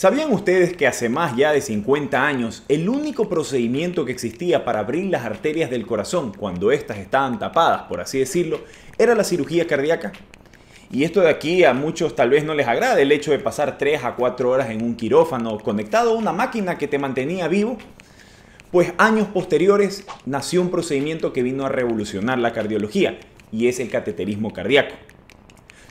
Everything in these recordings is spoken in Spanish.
¿Sabían ustedes que hace más ya de 50 años el único procedimiento que existía para abrir las arterias del corazón cuando éstas estaban tapadas, por así decirlo, era la cirugía cardíaca? Y esto de aquí a muchos tal vez no les agrade el hecho de pasar 3 a 4 horas en un quirófano conectado a una máquina que te mantenía vivo. Pues años posteriores nació un procedimiento que vino a revolucionar la cardiología y es el cateterismo cardíaco.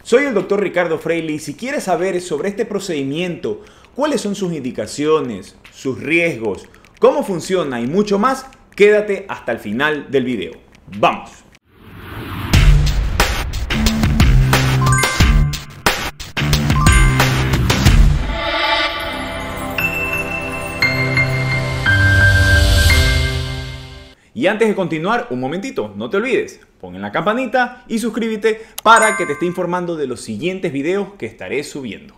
Soy el doctor Ricardo Freile y si quieres saber sobre este procedimiento cuáles son sus indicaciones, sus riesgos, cómo funciona y mucho más, quédate hasta el final del video. ¡Vamos! Y antes de continuar, un momentito, no te olvides, pon en la campanita y suscríbete para que te esté informando de los siguientes videos que estaré subiendo.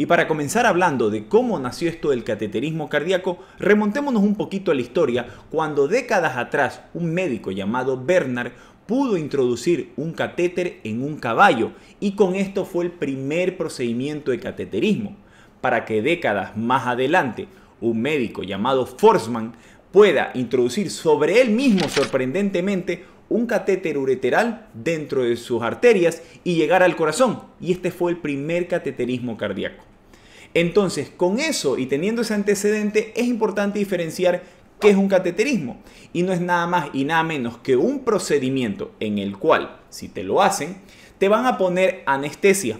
Y para comenzar hablando de cómo nació esto del cateterismo cardíaco, remontémonos un poquito a la historia cuando décadas atrás un médico llamado Bernard pudo introducir un catéter en un caballo y con esto fue el primer procedimiento de cateterismo, para que décadas más adelante un médico llamado Forsman pueda introducir sobre él mismo sorprendentemente un catéter ureteral dentro de sus arterias y llegar al corazón. Y este fue el primer cateterismo cardíaco. Entonces, con eso y teniendo ese antecedente, es importante diferenciar qué es un cateterismo. Y no es nada más y nada menos que un procedimiento en el cual, si te lo hacen, te van a poner anestesia.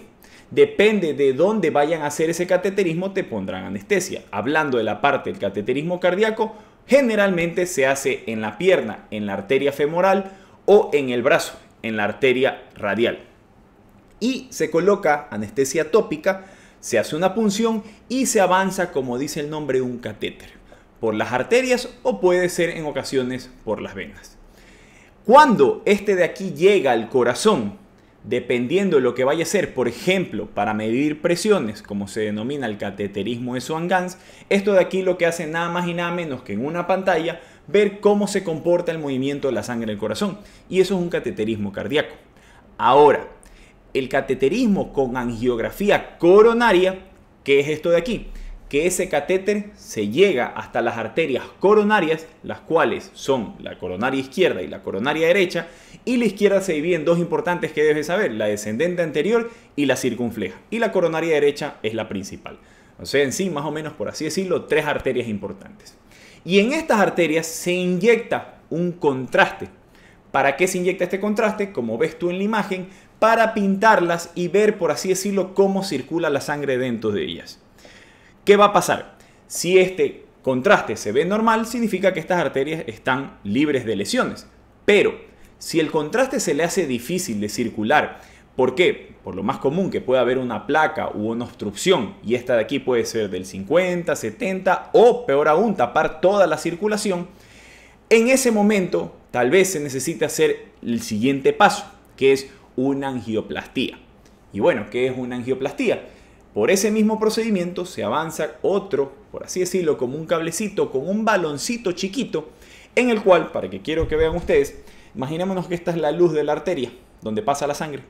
Depende de dónde vayan a hacer ese cateterismo, te pondrán anestesia. Hablando de la parte del cateterismo cardíaco, generalmente se hace en la pierna, en la arteria femoral o en el brazo, en la arteria radial. Y se coloca anestesia tópica se hace una punción y se avanza, como dice el nombre, un catéter, por las arterias o puede ser en ocasiones por las venas. Cuando este de aquí llega al corazón, dependiendo de lo que vaya a ser, por ejemplo, para medir presiones, como se denomina el cateterismo de swan esto de aquí lo que hace nada más y nada menos que en una pantalla ver cómo se comporta el movimiento de la sangre en el corazón. Y eso es un cateterismo cardíaco. Ahora, el cateterismo con angiografía coronaria, que es esto de aquí, que ese catéter se llega hasta las arterias coronarias, las cuales son la coronaria izquierda y la coronaria derecha, y la izquierda se divide en dos importantes que debes saber, la descendente anterior y la circunfleja, y la coronaria derecha es la principal. O sea, en sí, más o menos, por así decirlo, tres arterias importantes. Y en estas arterias se inyecta un contraste. ¿Para qué se inyecta este contraste? Como ves tú en la imagen, para pintarlas y ver, por así decirlo, cómo circula la sangre dentro de ellas. ¿Qué va a pasar? Si este contraste se ve normal, significa que estas arterias están libres de lesiones. Pero si el contraste se le hace difícil de circular, ¿por qué? Por lo más común que pueda haber una placa u una obstrucción, y esta de aquí puede ser del 50, 70 o peor aún, tapar toda la circulación, en ese momento tal vez se necesite hacer el siguiente paso, que es una angioplastía. Y bueno, ¿qué es una angioplastía? Por ese mismo procedimiento se avanza otro, por así decirlo, como un cablecito con un baloncito chiquito, en el cual, para que quiero que vean ustedes, imaginémonos que esta es la luz de la arteria, donde pasa la sangre.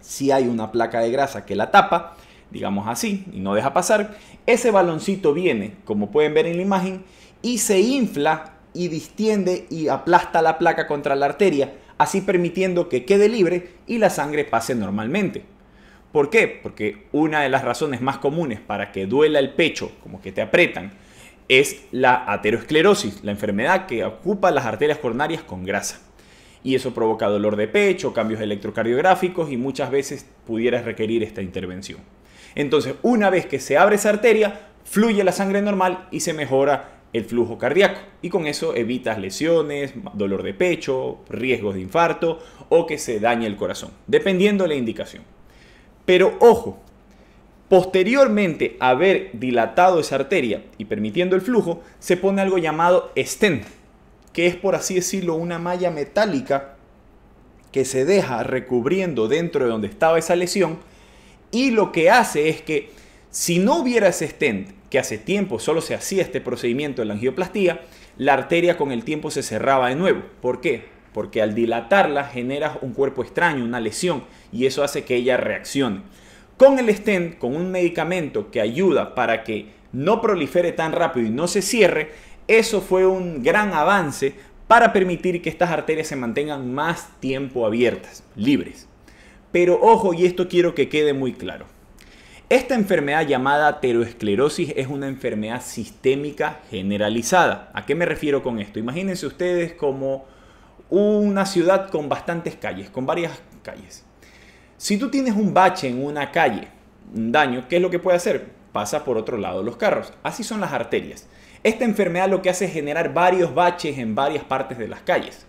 Si hay una placa de grasa que la tapa, digamos así, y no deja pasar, ese baloncito viene, como pueden ver en la imagen, y se infla y distiende y aplasta la placa contra la arteria, así permitiendo que quede libre y la sangre pase normalmente. ¿Por qué? Porque una de las razones más comunes para que duela el pecho, como que te apretan, es la aterosclerosis, la enfermedad que ocupa las arterias coronarias con grasa. Y eso provoca dolor de pecho, cambios electrocardiográficos y muchas veces pudieras requerir esta intervención. Entonces, una vez que se abre esa arteria, fluye la sangre normal y se mejora el flujo cardíaco y con eso evitas lesiones, dolor de pecho, riesgos de infarto o que se dañe el corazón, dependiendo de la indicación. Pero ojo, posteriormente haber dilatado esa arteria y permitiendo el flujo, se pone algo llamado stent, que es por así decirlo una malla metálica que se deja recubriendo dentro de donde estaba esa lesión y lo que hace es que si no hubiera ese stent, que hace tiempo solo se hacía este procedimiento de la angioplastía, la arteria con el tiempo se cerraba de nuevo. ¿Por qué? Porque al dilatarla generas un cuerpo extraño, una lesión, y eso hace que ella reaccione. Con el stent, con un medicamento que ayuda para que no prolifere tan rápido y no se cierre, eso fue un gran avance para permitir que estas arterias se mantengan más tiempo abiertas, libres. Pero ojo, y esto quiero que quede muy claro. Esta enfermedad llamada ateroesclerosis es una enfermedad sistémica generalizada. ¿A qué me refiero con esto? Imagínense ustedes como una ciudad con bastantes calles, con varias calles. Si tú tienes un bache en una calle, un daño, ¿qué es lo que puede hacer? Pasa por otro lado los carros. Así son las arterias. Esta enfermedad lo que hace es generar varios baches en varias partes de las calles.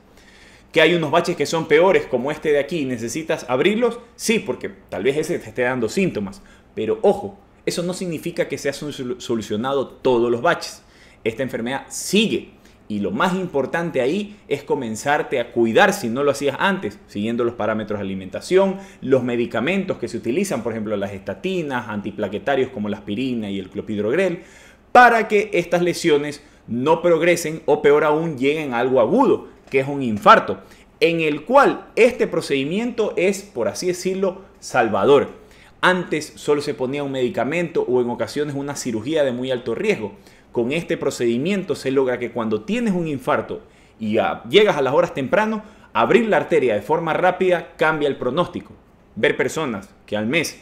Que hay unos baches que son peores, como este de aquí, y necesitas abrirlos, sí, porque tal vez ese te esté dando síntomas. Pero ojo, eso no significa que se han solucionado todos los baches. Esta enfermedad sigue. Y lo más importante ahí es comenzarte a cuidar si no lo hacías antes, siguiendo los parámetros de alimentación, los medicamentos que se utilizan, por ejemplo las estatinas, antiplaquetarios como la aspirina y el clopidrogrel, para que estas lesiones no progresen o peor aún lleguen a algo agudo, que es un infarto, en el cual este procedimiento es, por así decirlo, salvador antes solo se ponía un medicamento o en ocasiones una cirugía de muy alto riesgo. Con este procedimiento se logra que cuando tienes un infarto y llegas a las horas temprano, abrir la arteria de forma rápida cambia el pronóstico. Ver personas que al mes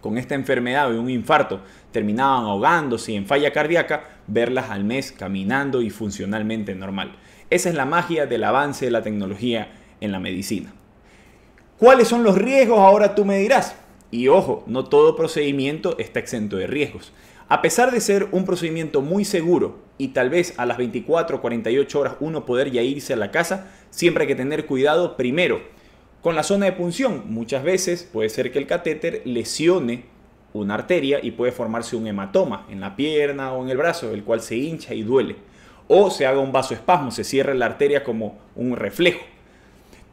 con esta enfermedad o un infarto terminaban ahogándose en falla cardíaca, verlas al mes caminando y funcionalmente normal. Esa es la magia del avance de la tecnología en la medicina. ¿Cuáles son los riesgos? Ahora tú me dirás. Y ojo, no todo procedimiento está exento de riesgos. A pesar de ser un procedimiento muy seguro y tal vez a las 24 o 48 horas uno poder ya irse a la casa, siempre hay que tener cuidado primero con la zona de punción. Muchas veces puede ser que el catéter lesione una arteria y puede formarse un hematoma en la pierna o en el brazo, el cual se hincha y duele. O se haga un vasoespasmo, se cierra la arteria como un reflejo.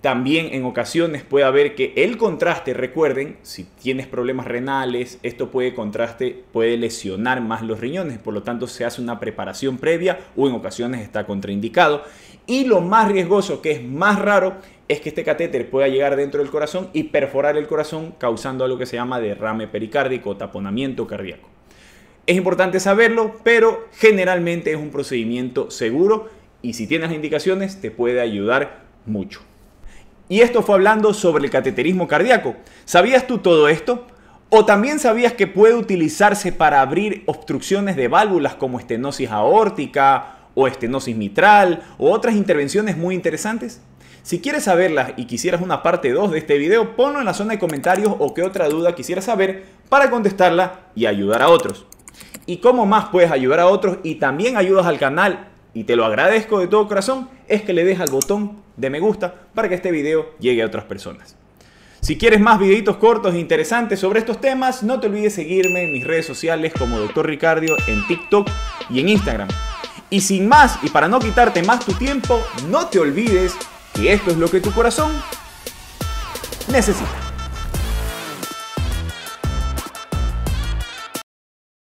También en ocasiones puede haber que el contraste, recuerden, si tienes problemas renales, esto puede contraste puede lesionar más los riñones, por lo tanto se hace una preparación previa o en ocasiones está contraindicado. Y lo más riesgoso, que es más raro, es que este catéter pueda llegar dentro del corazón y perforar el corazón causando algo que se llama derrame pericárdico o taponamiento cardíaco. Es importante saberlo, pero generalmente es un procedimiento seguro y si tienes indicaciones te puede ayudar mucho. Y esto fue hablando sobre el cateterismo cardíaco. ¿Sabías tú todo esto? ¿O también sabías que puede utilizarse para abrir obstrucciones de válvulas como estenosis aórtica o estenosis mitral o otras intervenciones muy interesantes? Si quieres saberlas y quisieras una parte 2 de este video, ponlo en la zona de comentarios o qué otra duda quisieras saber para contestarla y ayudar a otros. Y cómo más puedes ayudar a otros y también ayudas al canal y te lo agradezco de todo corazón, es que le des al botón de me gusta para que este video llegue a otras personas. Si quieres más videitos cortos e interesantes sobre estos temas, no te olvides seguirme en mis redes sociales como Dr. Ricardio en TikTok y en Instagram. Y sin más, y para no quitarte más tu tiempo, no te olvides que esto es lo que tu corazón necesita.